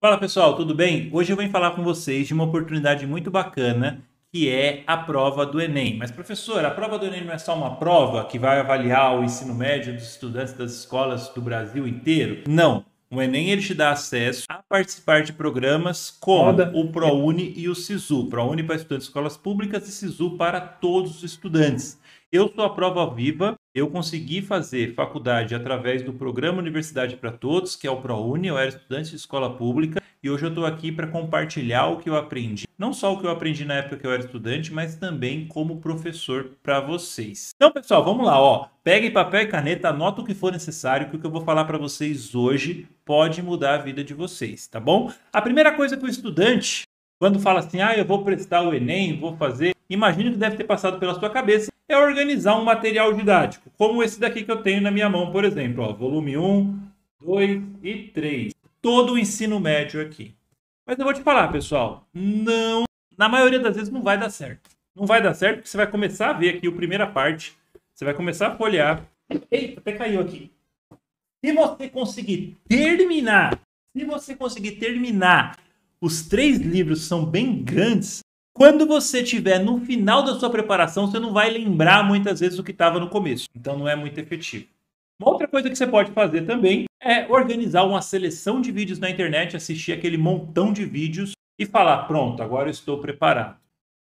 Fala pessoal, tudo bem? Hoje eu vim falar com vocês de uma oportunidade muito bacana que é a prova do Enem. Mas professor, a prova do Enem não é só uma prova que vai avaliar o ensino médio dos estudantes das escolas do Brasil inteiro? Não. O Enem ele te dá acesso a participar de programas como o ProUni e o SISU. ProUni para estudantes de escolas públicas e SISU para todos os estudantes. Eu sou a prova viva eu consegui fazer faculdade através do programa Universidade para Todos, que é o ProUni, eu era estudante de escola pública e hoje eu estou aqui para compartilhar o que eu aprendi, não só o que eu aprendi na época que eu era estudante, mas também como professor para vocês. Então, pessoal, vamos lá, ó. Peguem papel e caneta, anota o que for necessário, que o que eu vou falar para vocês hoje pode mudar a vida de vocês, tá bom? A primeira coisa que o estudante, quando fala assim, ah, eu vou prestar o Enem, vou fazer, imagina que deve ter passado pela sua cabeça é organizar um material didático, como esse daqui que eu tenho na minha mão, por exemplo, ó, volume 1, 2 e 3. Todo o ensino médio aqui. Mas eu vou te falar, pessoal, não, na maioria das vezes não vai dar certo. Não vai dar certo porque você vai começar a ver aqui a primeira parte, você vai começar a folhear. Eita, até caiu aqui. Se você conseguir terminar, se você conseguir terminar, os três livros são bem grandes, quando você tiver no final da sua preparação, você não vai lembrar muitas vezes o que estava no começo. Então não é muito efetivo. Uma outra coisa que você pode fazer também é organizar uma seleção de vídeos na internet, assistir aquele montão de vídeos e falar: pronto, agora eu estou preparado.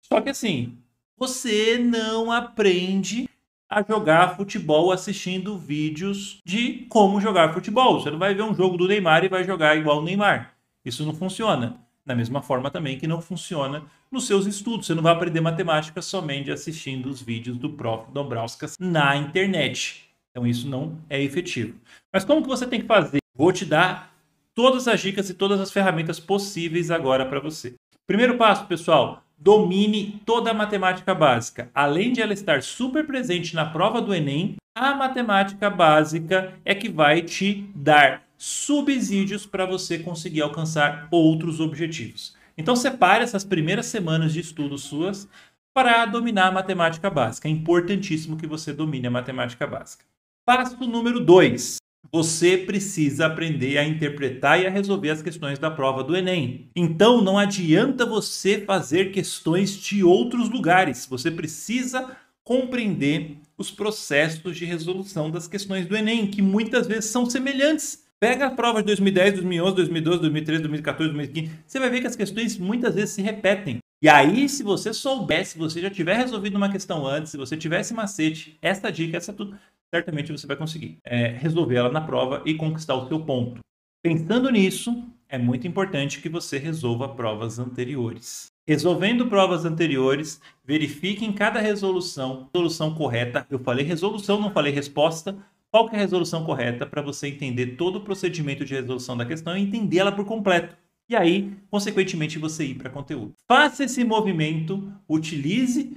Só que assim, você não aprende a jogar futebol assistindo vídeos de como jogar futebol. Você não vai ver um jogo do Neymar e vai jogar igual o Neymar. Isso não funciona. Da mesma forma também que não funciona nos seus estudos. Você não vai aprender matemática somente assistindo os vídeos do prof. Dombrowskis na internet. Então isso não é efetivo. Mas como que você tem que fazer? Vou te dar todas as dicas e todas as ferramentas possíveis agora para você. Primeiro passo, pessoal, domine toda a matemática básica. Além de ela estar super presente na prova do Enem, a matemática básica é que vai te dar subsídios para você conseguir alcançar outros objetivos. Então separe essas primeiras semanas de estudo suas para dominar a matemática básica. É importantíssimo que você domine a matemática básica. Passo número 2. Você precisa aprender a interpretar e a resolver as questões da prova do Enem. Então não adianta você fazer questões de outros lugares. Você precisa compreender os processos de resolução das questões do Enem, que muitas vezes são semelhantes Pega a prova de 2010, 2011, 2012, 2013, 2014, 2015. Você vai ver que as questões muitas vezes se repetem. E aí, se você soubesse, se você já tiver resolvido uma questão antes, se você tivesse macete, essa dica, essa tudo, certamente você vai conseguir é, resolver ela na prova e conquistar o seu ponto. Pensando nisso, é muito importante que você resolva provas anteriores. Resolvendo provas anteriores, verifique em cada resolução, resolução correta. Eu falei resolução, não falei resposta, qual é a resolução correta para você entender todo o procedimento de resolução da questão e entender ela por completo. E aí, consequentemente, você ir para conteúdo. Faça esse movimento, utilize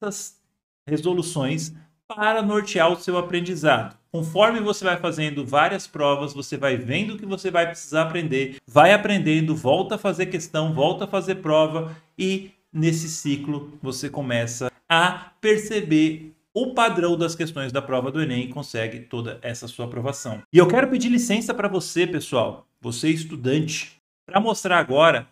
essas resoluções para nortear o seu aprendizado. Conforme você vai fazendo várias provas, você vai vendo o que você vai precisar aprender, vai aprendendo, volta a fazer questão, volta a fazer prova e nesse ciclo você começa a perceber o padrão das questões da prova do Enem e consegue toda essa sua aprovação. E eu quero pedir licença para você, pessoal, você estudante, para mostrar agora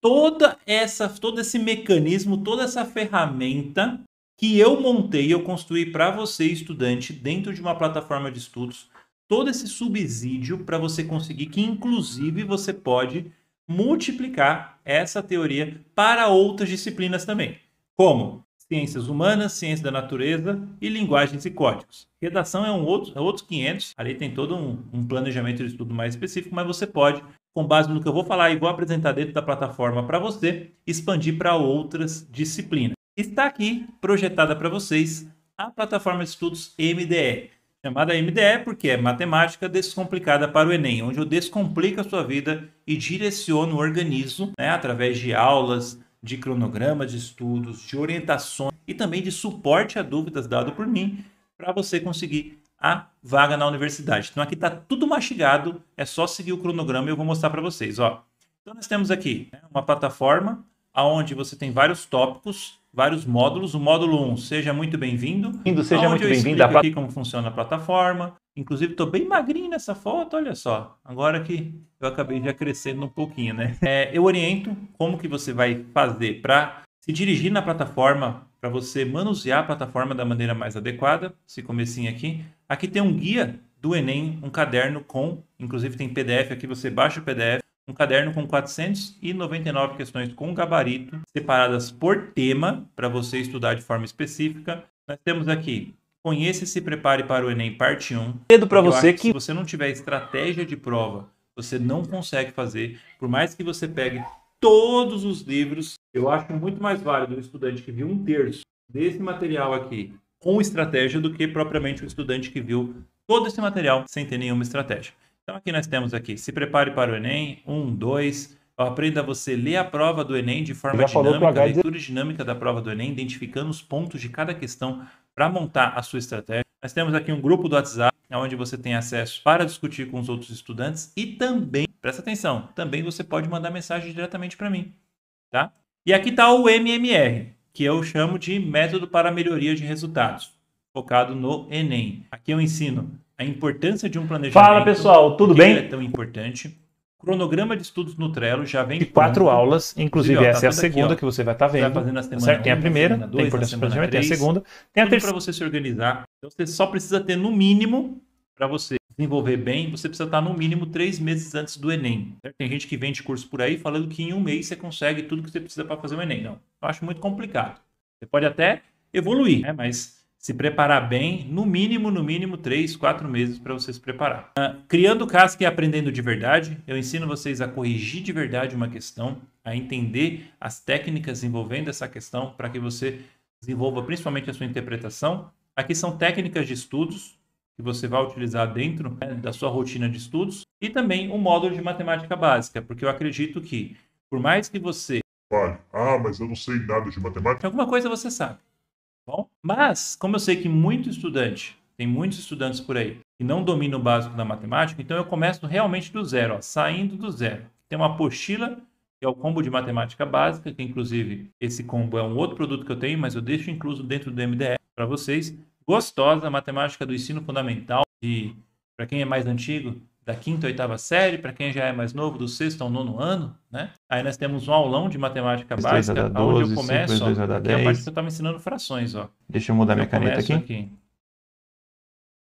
toda essa, todo esse mecanismo, toda essa ferramenta que eu montei, eu construí para você, estudante, dentro de uma plataforma de estudos, todo esse subsídio para você conseguir que, inclusive, você pode multiplicar essa teoria para outras disciplinas também. Como? ciências humanas, ciência da natureza e linguagens e códigos. Redação é um outro, é outros 500, ali tem todo um, um planejamento de estudo mais específico, mas você pode, com base no que eu vou falar e vou apresentar dentro da plataforma para você, expandir para outras disciplinas. Está aqui projetada para vocês a plataforma de estudos MDE, chamada MDE porque é Matemática Descomplicada para o Enem, onde eu descomplico a sua vida e direciono, organizo, né, através de aulas, de cronograma de estudos, de orientações e também de suporte a dúvidas dado por mim para você conseguir a vaga na universidade. Então aqui está tudo mastigado, é só seguir o cronograma e eu vou mostrar para vocês. Ó. Então nós temos aqui né, uma plataforma onde você tem vários tópicos, vários módulos. O módulo 1, seja muito bem-vindo. Seja muito bem-vindo. Aqui como funciona a plataforma, Inclusive, estou bem magrinho nessa foto, olha só. Agora que eu acabei já crescendo um pouquinho, né? É, eu oriento como que você vai fazer para se dirigir na plataforma, para você manusear a plataforma da maneira mais adequada, esse comecinho aqui. Aqui tem um guia do Enem, um caderno com, inclusive tem PDF aqui, você baixa o PDF, um caderno com 499 questões com gabarito, separadas por tema, para você estudar de forma específica. Nós temos aqui Conheça e se prepare para o Enem Parte 1. Cedo para você que... que... Se você não tiver estratégia de prova, você não consegue fazer. Por mais que você pegue todos os livros, eu acho muito mais válido o estudante que viu um terço desse material aqui com estratégia do que propriamente o estudante que viu todo esse material sem ter nenhuma estratégia. Então aqui nós temos aqui, se prepare para o Enem, 1, 2, aprenda a você ler a prova do Enem de forma dinâmica, leitura dinâmica da prova do Enem, identificando os pontos de cada questão para montar a sua estratégia. Nós temos aqui um grupo do WhatsApp onde você tem acesso para discutir com os outros estudantes e também, presta atenção, também você pode mandar mensagem diretamente para mim, tá? E aqui está o MMR, que eu chamo de método para melhoria de resultados, focado no ENEM. Aqui eu ensino a importância de um planejamento. Fala, pessoal, tudo bem? é tão importante cronograma de estudos no Trello já vem. E quatro pronto. aulas, inclusive Sim, ó, tá essa é a segunda aqui, que você vai estar tá, tá vendo. Vai na tá semana certo? Tem a primeira, dois, tem importância para tem a segunda, tem a terceira. para você se organizar. Então você só precisa ter no mínimo para você desenvolver bem, você precisa estar no mínimo três meses antes do Enem. Certo? Tem gente que vende curso por aí falando que em um mês você consegue tudo que você precisa para fazer o Enem. Não, eu acho muito complicado. Você pode até evoluir, né? mas se preparar bem, no mínimo, no mínimo, três, quatro meses para você se preparar. Uh, criando casca e aprendendo de verdade, eu ensino vocês a corrigir de verdade uma questão, a entender as técnicas envolvendo essa questão para que você desenvolva principalmente a sua interpretação. Aqui são técnicas de estudos que você vai utilizar dentro né, da sua rotina de estudos e também um módulo de matemática básica, porque eu acredito que, por mais que você fale, ah, mas eu não sei nada de matemática, alguma coisa você sabe. Bom, mas, como eu sei que muito estudante, tem muitos estudantes por aí que não dominam o básico da matemática, então eu começo realmente do zero, ó, saindo do zero. Tem uma apostila que é o combo de matemática básica, que inclusive esse combo é um outro produto que eu tenho, mas eu deixo incluso dentro do MDE para vocês. Gostosa, matemática do ensino fundamental, de para quem é mais antigo, da quinta, oitava série, para quem já é mais novo, do sexto ao nono ano, né? Aí nós temos um aulão de matemática básica, 12, onde eu começo, ó, aqui é a parte que eu estava ensinando frações, ó. Deixa eu mudar eu minha caneta aqui. aqui.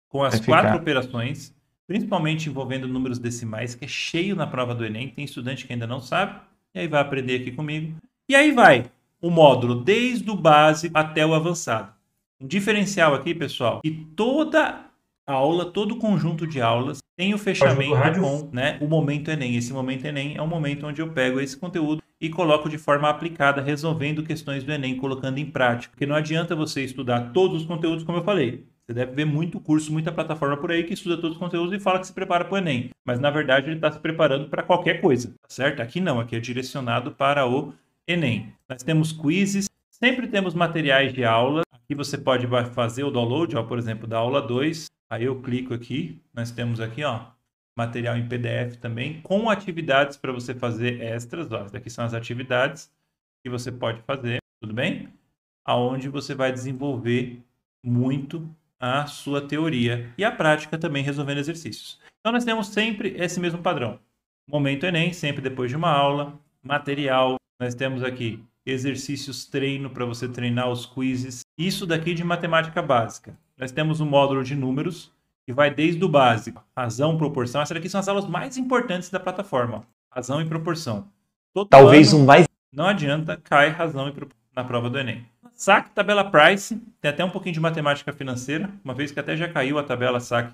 Com as Vai quatro ficar. operações, principalmente envolvendo números decimais, que é cheio na prova do Enem, tem estudante que ainda não sabe, e aí vai aprender aqui comigo. E aí vai o módulo desde o base até o avançado. Um diferencial aqui, pessoal, que toda aula, todo o conjunto de aulas tem o fechamento com né, o momento Enem. Esse momento Enem é o momento onde eu pego esse conteúdo e coloco de forma aplicada, resolvendo questões do Enem, colocando em prática. Porque não adianta você estudar todos os conteúdos, como eu falei. Você deve ver muito curso, muita plataforma por aí que estuda todos os conteúdos e fala que se prepara para o Enem. Mas na verdade ele está se preparando para qualquer coisa, tá certo? Aqui não, aqui é direcionado para o Enem. Nós temos quizzes, sempre temos materiais de aula. Aqui você pode fazer o download, ó, por exemplo, da aula 2. Aí eu clico aqui, nós temos aqui, ó, material em PDF também, com atividades para você fazer extras. Ó, aqui são as atividades que você pode fazer, tudo bem? Aonde você vai desenvolver muito a sua teoria e a prática também resolvendo exercícios. Então nós temos sempre esse mesmo padrão. Momento Enem, sempre depois de uma aula, material, nós temos aqui exercícios treino para você treinar os quizzes, isso daqui de matemática básica nós temos um módulo de números que vai desde o básico, razão, proporção. Essas aqui são as aulas mais importantes da plataforma, razão e proporção. Todo Talvez ano, um mais. Não adianta, cai razão e proporção na prova do Enem. SAC, tabela Price, tem até um pouquinho de matemática financeira, uma vez que até já caiu a tabela SAC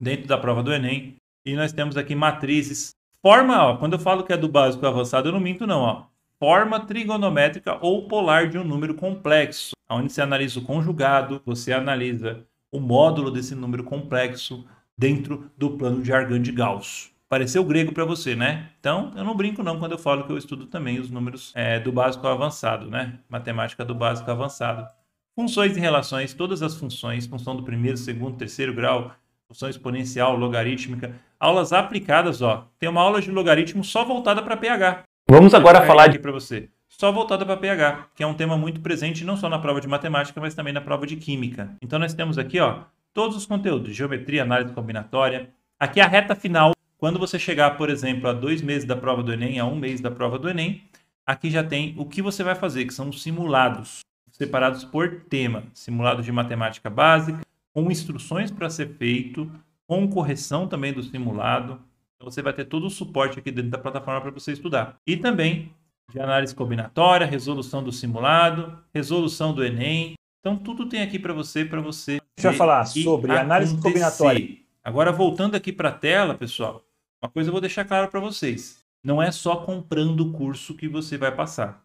dentro da prova do Enem. E nós temos aqui matrizes. Forma, ó, quando eu falo que é do básico e avançado, eu não minto não, ó forma trigonométrica ou polar de um número complexo, onde você analisa o conjugado, você analisa o módulo desse número complexo dentro do plano de Argan de Gauss. Pareceu grego para você, né? Então, eu não brinco não quando eu falo que eu estudo também os números é, do básico ao avançado, né? Matemática do básico ao avançado. Funções e relações, todas as funções, função do primeiro, segundo, terceiro grau, função exponencial, logarítmica, aulas aplicadas, ó. Tem uma aula de logaritmo só voltada para pH. Vamos agora falar de para você. Só voltada para pH, que é um tema muito presente não só na prova de matemática, mas também na prova de química. Então nós temos aqui, ó, todos os conteúdos: geometria, análise combinatória. Aqui é a reta final, quando você chegar, por exemplo, a dois meses da prova do Enem, a um mês da prova do Enem, aqui já tem o que você vai fazer, que são os simulados, separados por tema: simulados de matemática básica, com instruções para ser feito, com correção também do simulado, então você vai ter todo o suporte aqui dentro da plataforma para você estudar. E também de análise combinatória, resolução do simulado, resolução do Enem. Então tudo tem aqui para você, para você. Deixa eu falar sobre análise combinatória. Agora voltando aqui para a tela, pessoal, uma coisa eu vou deixar claro para vocês. Não é só comprando o curso que você vai passar.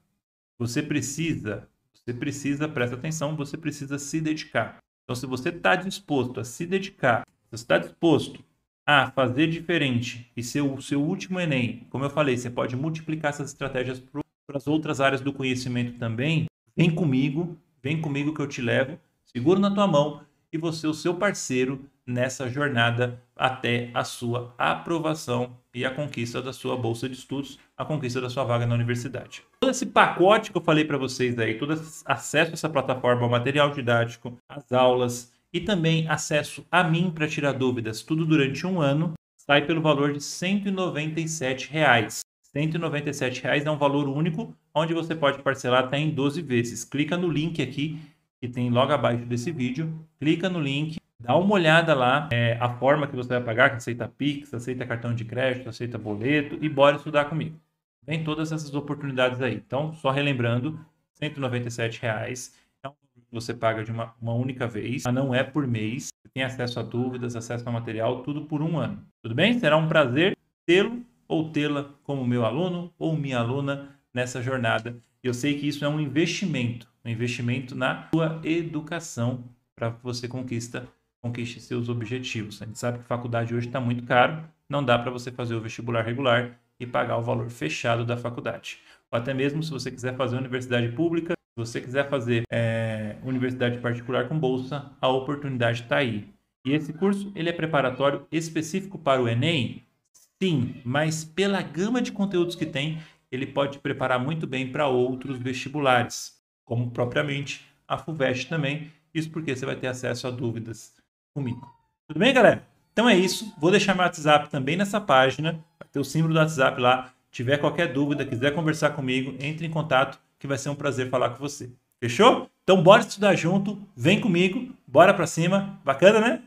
Você precisa, você precisa, presta atenção, você precisa se dedicar. Então se você está disposto a se dedicar, se você está disposto ah, fazer diferente e ser o seu último Enem. Como eu falei, você pode multiplicar essas estratégias para as outras áreas do conhecimento também. Vem comigo, vem comigo que eu te levo, seguro na tua mão e você o seu parceiro nessa jornada até a sua aprovação e a conquista da sua bolsa de estudos, a conquista da sua vaga na universidade. Todo esse pacote que eu falei para vocês aí, todo acesso a essa plataforma, ao material didático, as aulas, e também acesso a mim para tirar dúvidas, tudo durante um ano, sai pelo valor de R$ 197. Reais. R$ 197 reais é um valor único, onde você pode parcelar até em 12 vezes. Clica no link aqui, que tem logo abaixo desse vídeo, clica no link, dá uma olhada lá, é, a forma que você vai pagar, que aceita Pix, aceita cartão de crédito, aceita boleto, e bora estudar comigo. Vem todas essas oportunidades aí. Então, só relembrando, R$ 197 reais você paga de uma, uma única vez, mas não é por mês. Você tem acesso a dúvidas, acesso a material, tudo por um ano. Tudo bem? Será um prazer tê-lo ou tê-la como meu aluno ou minha aluna nessa jornada. Eu sei que isso é um investimento, um investimento na sua educação para que você conquista, conquiste seus objetivos. A gente sabe que faculdade hoje está muito caro, não dá para você fazer o vestibular regular e pagar o valor fechado da faculdade. Ou até mesmo se você quiser fazer universidade pública, se você quiser fazer é, universidade particular com bolsa, a oportunidade está aí. E esse curso ele é preparatório específico para o Enem? Sim, mas pela gama de conteúdos que tem, ele pode preparar muito bem para outros vestibulares, como propriamente a FUVEST também. Isso porque você vai ter acesso a dúvidas comigo. Tudo bem, galera? Então é isso. Vou deixar meu WhatsApp também nessa página. Vai ter o símbolo do WhatsApp lá. tiver qualquer dúvida, quiser conversar comigo, entre em contato que vai ser um prazer falar com você. Fechou? Então bora estudar junto, vem comigo, bora para cima. Bacana, né?